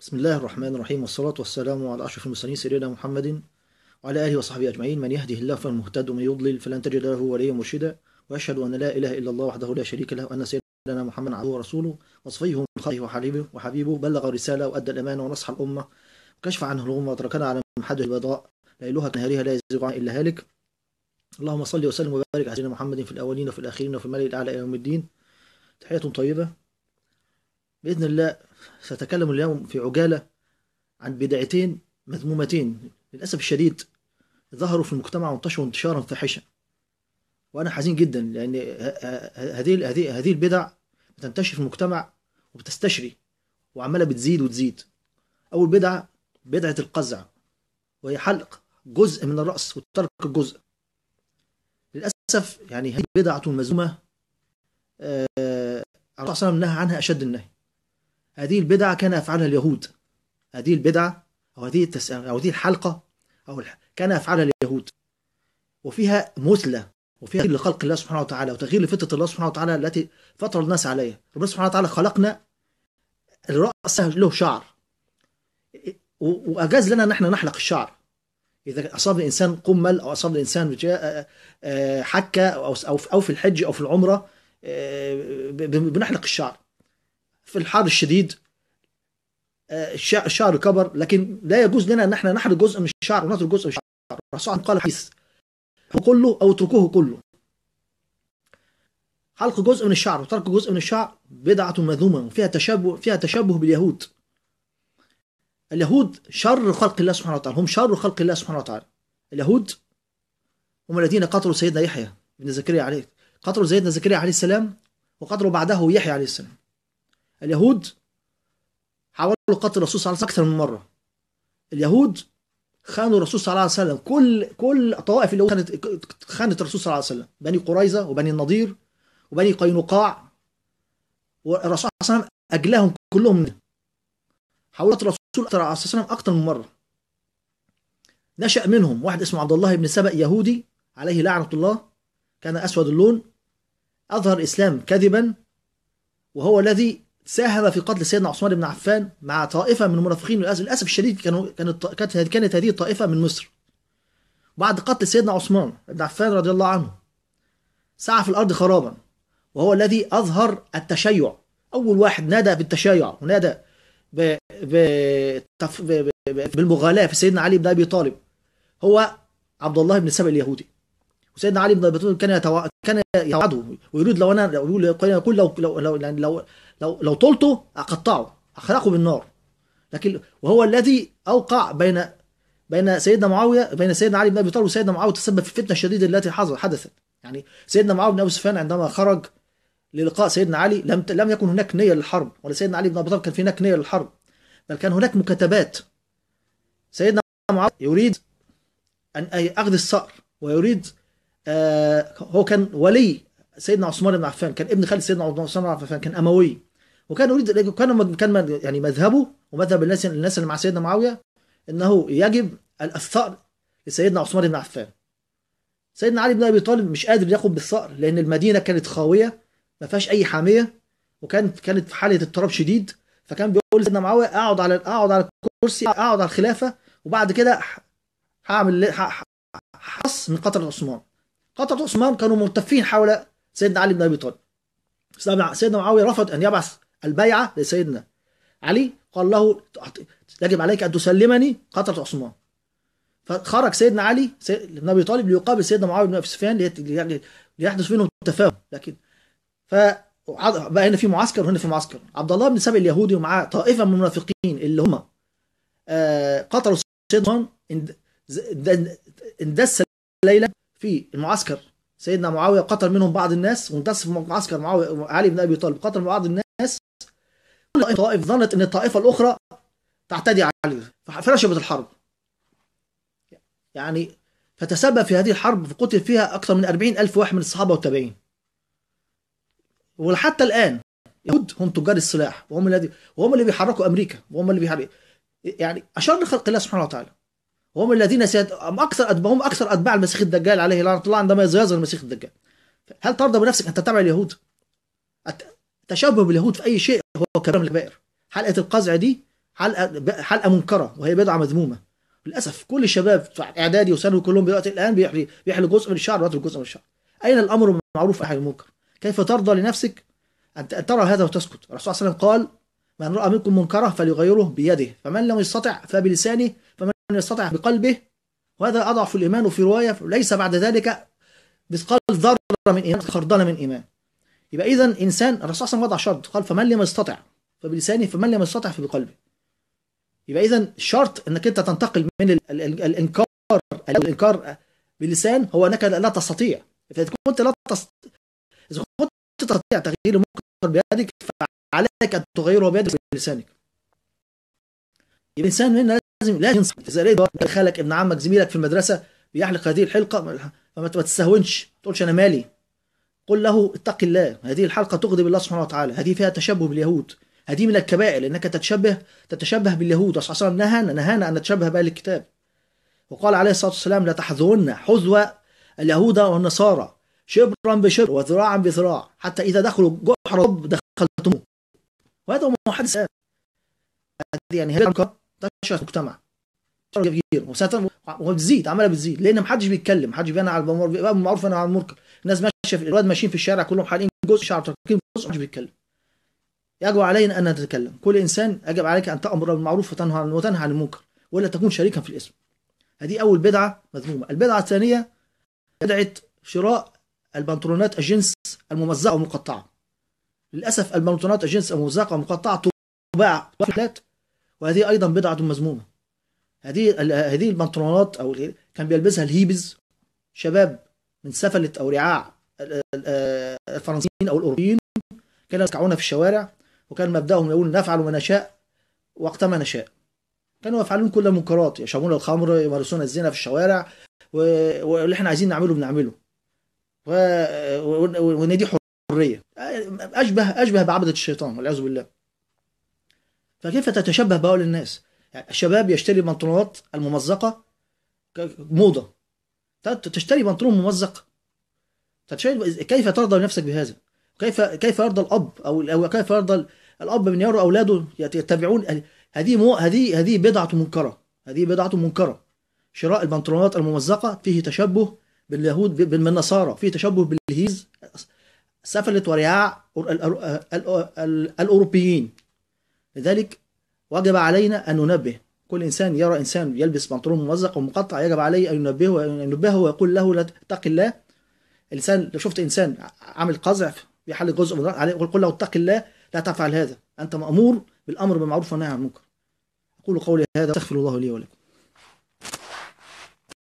بسم الله الرحمن الرحيم والصلاة والسلام على أشرف المرسلين سيدنا محمد وعلى آله وصحبه أجمعين من يهده الله فالمهتد ومن يضلل فلن تجد له وليا مرشدا وأشهد أن لا إله إلا الله وحده لا شريك له وأن سيدنا محمد عبده ورسوله وصفيه من خلقه وحبيبه وحبيبه بلغ الرسالة وأدى الأمانة ونصح الأمة وكشف عنه الغم وتركنا على محجة البيضاء ليلها كنهارها لا يزيغ عن إلا هالك اللهم صل وسلم وبارك على سيدنا محمد في الأولين وفي الآخرين وفي الملأ الأعلى إلى يوم الدين تحية طيبة بإذن الله سأتكلم اليوم في عجالة عن بدايتين مذمومتين للأسف الشديد ظهروا في المجتمع وانتشروا انتشارا فاحشا وأنا حزين جدا لأن هذه هذه هذه البدع بتنتشر في المجتمع وبتستشري وعمالة بتزيد وتزيد أول بدعة بدعة القزع وهي حلق جزء من الرأس وترك الجزء للأسف يعني هذه بدعة مذمومة الرسول آه، صلى الله عليه وسلم نهى عنها أشد النهي هذه البدعة كان يفعلها اليهود هذه البدعة أو هذه التس... أو هذه الحلقة أو الح... كان يفعلها اليهود وفيها مثلة وفيها تغيير لخلق الله سبحانه وتعالى وتغيير لفطرة الله سبحانه وتعالى التي فطر الناس عليها ربنا سبحانه وتعالى خلقنا الرأس له شعر وأجاز لنا نحن نحلق الشعر إذا أصاب الإنسان قمل أو أصاب الإنسان آه، حكة أو في الحج أو في العمرة آه، بنحلق الشعر في الحر الشديد الشعر آه، كبر لكن لا يجوز لنا ان احنا نحرق جزء من الشعر ونترك جزء من الشعر الرسول قال حديث كله او اتركوه كله حلق جزء من الشعر وترك جزء من الشعر بدعة مذمومة وفيها تشبه فيها تشبه باليهود اليهود شر خلق الله سبحانه وتعالى هم شر خلق الله سبحانه وتعالى اليهود هم الذين قتلوا سيدنا يحيى بن زكريا عليه قتلوا سيدنا زكريا عليه السلام وقتلوا بعده يحيى عليه السلام اليهود حاولوا قتل الرسول صلى الله عليه وسلم أكثر من مرة اليهود خانوا الرسول صلى الله عليه وسلم كل كل طوائف اليهود خانت خانت الرسول صلى الله عليه وسلم بني قريظة وبني النضير وبني قينقاع والرسول صلى الله عليه وسلم أجلاهم كلهم حاولت الرسول صلى الله عليه وسلم أكثر من مرة نشأ منهم واحد اسمه عبد الله بن سبأ يهودي عليه لعنة الله كان أسود اللون أظهر الإسلام كذبا وهو الذي ساهم في قتل سيدنا عثمان بن عفان مع طائفه من المنافقين للاسف الشديد كانوا كانت كانت هذه الطائفه من مصر بعد قتل سيدنا عثمان بن عفان رضي الله عنه سعى في الارض خرابا وهو الذي اظهر التشيع اول واحد نادى بالتشيع ونادى ب... ب... ب... بالمغالاه في سيدنا علي بن ابي طالب هو عبد الله بن سبأ اليهودي وسيدنا علي بن ابي طالب كان يتوع... كان يتوعده ويريد لو انا يقول لو لو لو, لو, لو لو لو طلته اقطعه اخلقه بالنار لكن وهو الذي اوقع بين بين سيدنا معاويه بين سيدنا علي بن ابي طالب وسيدنا معاويه تسبب في الفتنه الشديده التي حدثت يعني سيدنا معاويه بن ابي سفيان عندما خرج للقاء سيدنا علي لم لم يكن هناك نيه للحرب ولا سيدنا علي بن ابي طالب كان في هناك نيه للحرب بل كان هناك مكاتبات سيدنا معاويه يريد ان اخذ الصقر ويريد آه هو كان ولي سيدنا عثمان بن عفان كان ابن خال سيدنا عثمان بن عفان كان اموي وكان يريد كان كان يعني مذهبه ومذهب الناس الناس اللي مع سيدنا معاويه انه يجب الثأر لسيدنا عثمان بن عفان سيدنا علي بن ابي طالب مش قادر ياخد بالثأر لان المدينه كانت خاويه ما فيهاش اي حاميه وكانت كانت في حاله اضطراب شديد فكان بيقول لسيدنا معاويه اقعد على اقعد على الكرسي اقعد على الخلافه وبعد كده هعمل حص من قتله عثمان قتله عثمان كانوا ملتفين حول سيدنا علي بن ابي طالب سيدنا معاويه رفض ان يبعث البيعة لسيدنا علي قال له يجب عليك أن تسلمني قطرة عثمان فخرج سيدنا علي بن أبي طالب ليقابل سيدنا معاوية بن أبي سفيان ليحدث بينهم تفاهم لكن ف بقى هنا في معسكر وهنا في معسكر عبد الله بن سبي اليهودي ومعاه طائفه من المنافقين اللي هم آه، قتلوا سيدنا اندس ليله في المعسكر سيدنا معاويه قتل منهم بعض الناس واندس في معسكر معاويه علي بن ابي طالب قتل بعض الناس طائف ظنت ان الطائفه الاخرى تعتدي عليه فنشبت الحرب يعني فتسبب في هذه الحرب فقتل فيها اكثر من 40 الف واحد من الصحابه والتابعين ولحتى الان يهود هم تجار السلاح وهم الذي وهم اللي بيحركوا امريكا وهم اللي بيحركوا يعني اشر لخلق الله سبحانه وتعالى وهم الذين سيد... اكثر هم اكثر اتباع المسيح الدجال عليه لعنه الله عندما يظهر المسيح الدجال هل ترضى بنفسك ان تتبع اليهود؟ التشبه باليهود في اي شيء هو كبير من الكبائر حلقه القزع دي حلقه حلقه منكره وهي بدعه مذمومه للاسف كل الشباب اعدادي وثانوي كلهم دلوقتي الان بيحلي بيحلي جزء من الشعر ويترك جزء من الشعر اين الامر بالمعروف عن المنكر كيف ترضى لنفسك ان ترى هذا وتسكت الرسول صلى الله عليه وسلم قال من راى منكم منكره فليغيره بيده فمن لم يستطع فبلسانه فمن لم يستطع بقلبه وهذا اضعف الايمان وفي روايه ليس بعد ذلك مثقال ذره من ايمان خردله من ايمان يبقى اذا انسان الرسول صلى الله عليه وسلم وضع شرط قال فمن لم يستطع فبلسانه فمن لم يستطع فبقلبه يبقى اذا شرط انك انت تنتقل من الـ الـ ال الانكار الانكار باللسان هو انك لا تستطيع فاذا كنت لا تستطيع اذا كنت تستطيع تغيير المنكر بيدك فعليك ان تغيره بيدك بلسانك يبقى الانسان هنا لازم لا ينصح زي خالك ابن عمك زميلك في المدرسه بيحلق هذه الحلقه فما تستهونش ما تقولش انا مالي قل له اتق الله هذه الحلقة تغضب الله سبحانه وتعالى هذه فيها تشبه باليهود هذه من الكبائر انك تتشبه تتشبه باليهود صلى الله عليه وسلم نهانا نهانا ان نتشبه بأهل الكتاب وقال عليه الصلاه والسلام لا تحذون حذو اليهود والنصارى شبرا بشبر وذراعا بذراع حتى اذا دخلوا جحر رب دخلتموه وهذا محدث هذه يعني هي تنتشر في المجتمع كتير وبتزيد عماله بتزيد لان محدش بيتكلم محدش بينهى على المعروف بيبقى معروف انا على المنكر الناس ماشيه في الولاد ماشيين في الشارع كلهم حالين جزء شعر تركين جزء مش بيتكلم يجب علينا ان نتكلم كل انسان يجب عليك ان تامر بالمعروف وتنهى عن وتنهى عن المنكر ولا تكون شريكا في الاسم هذه اول بدعه مذمومه البدعه الثانيه بدعه شراء البنطلونات الجنس الممزقه ومقطعه للاسف البنطلونات الجنس الممزقه ومقطعه تباع في الحلات وهذه ايضا بدعه مذمومه هذه هذه البنطلونات او كان بيلبسها الهيبز شباب من سفلة أو رعاع الفرنسيين أو الأوروبيين كانوا يسكعون في الشوارع وكان مبدأهم يقول نفعل ما نشاء وقتما نشاء كانوا يفعلون كل المنكرات يشربون الخمر يمارسون الزنا في الشوارع واللي احنا عايزين نعمله بنعمله وان دي حريه اشبه اشبه بعبده الشيطان والعياذ بالله فكيف تتشبه بهؤلاء الناس يعني الشباب يشتري بنطلونات الممزقه موضه تشتري بنطلون ممزق كيف ترضى بنفسك بهذا كيف كيف يرضى الاب او او كيف يرضى الاب من يرى اولاده يتبعون هذه مو هذه هذه بدعه منكره هذه بدعه منكره شراء البنطلونات الممزقه فيه تشبه باليهود بالنصارى فيه تشبه بالهيز سفلت ورعاع الاوروبيين لذلك وجب علينا ان ننبه كل إنسان يرى إنسان يلبس بنطلون ممزق ومقطع يجب عليه أن ينبهه ينبهه ويقول له لا اتق الله الإنسان لو شفت إنسان عامل قزع في حل جزء من عليه قل له اتق الله لا تفعل هذا أنت مأمور بالأمر بالمعروف والنهي عن المنكر أقول قولي هذا أستغفر الله لي ولكم